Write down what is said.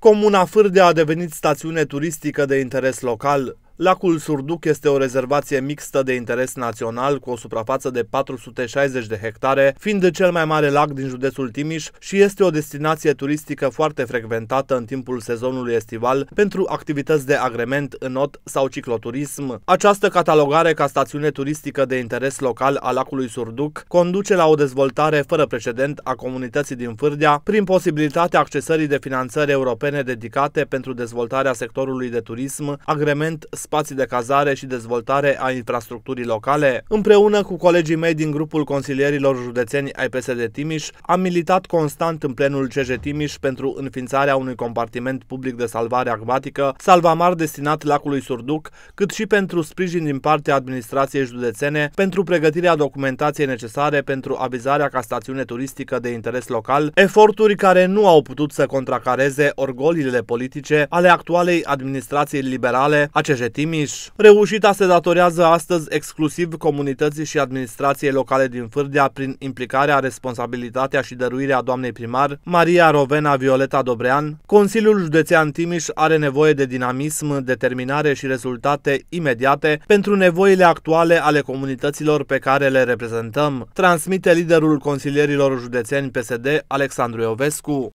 Comuna Fârdea a devenit stațiune turistică de interes local. Lacul Surduc este o rezervație mixtă de interes național cu o suprafață de 460 de hectare, fiind cel mai mare lac din județul Timiș și este o destinație turistică foarte frecventată în timpul sezonului estival pentru activități de agrement, înot sau cicloturism. Această catalogare ca stațiune turistică de interes local a lacului Surduc conduce la o dezvoltare fără precedent a comunității din Fârdea prin posibilitatea accesării de finanțări europene dedicate pentru dezvoltarea sectorului de turism, agrement, spații de cazare și dezvoltare a infrastructurii locale. Împreună cu colegii mei din grupul consilierilor județeni ai PSD Timiș, am militat constant în plenul CJ Timiș pentru înființarea unui compartiment public de salvare acvatică, salvamar destinat lacului Surduc, cât și pentru sprijin din partea administrației județene pentru pregătirea documentației necesare pentru avizarea ca stațiune turistică de interes local, eforturi care nu au putut să contracareze orgolile politice ale actualei administrației liberale a CJT. Timiș. Reușita se datorează astăzi exclusiv comunității și administrației locale din Fârdea prin implicarea, responsabilitatea și dăruirea doamnei primar Maria Rovena Violeta Dobrean. Consiliul Județean Timiș are nevoie de dinamism, determinare și rezultate imediate pentru nevoile actuale ale comunităților pe care le reprezentăm, transmite liderul consilierilor județeni PSD Alexandru Iovescu.